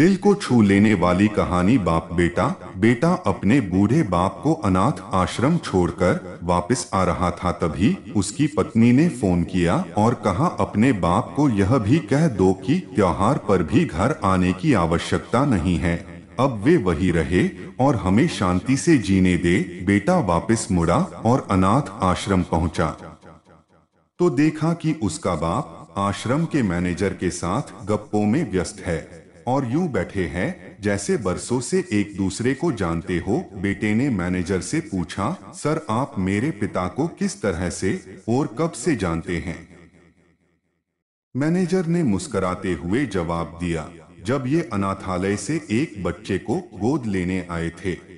दिल को छू लेने वाली कहानी बाप बेटा बेटा अपने बूढ़े बाप को अनाथ आश्रम छोड़कर वापस आ रहा था तभी उसकी पत्नी ने फोन किया और कहा अपने बाप को यह भी कह दो कि त्योहार पर भी घर आने की आवश्यकता नहीं है अब वे वही रहे और हमें शांति से जीने दे बेटा वापस मुड़ा और अनाथ आश्रम पहुंचा। तो देखा कि उसका बाप आश्रम के मैनेजर के साथ गप्पों में व्यस्त है और यूं बैठे हैं जैसे बरसों से एक दूसरे को जानते हो बेटे ने मैनेजर से पूछा सर आप मेरे पिता को किस तरह से और कब से जानते हैं मैनेजर ने मुस्कुराते हुए जवाब दिया जब ये अनाथालय से एक बच्चे को गोद लेने आए थे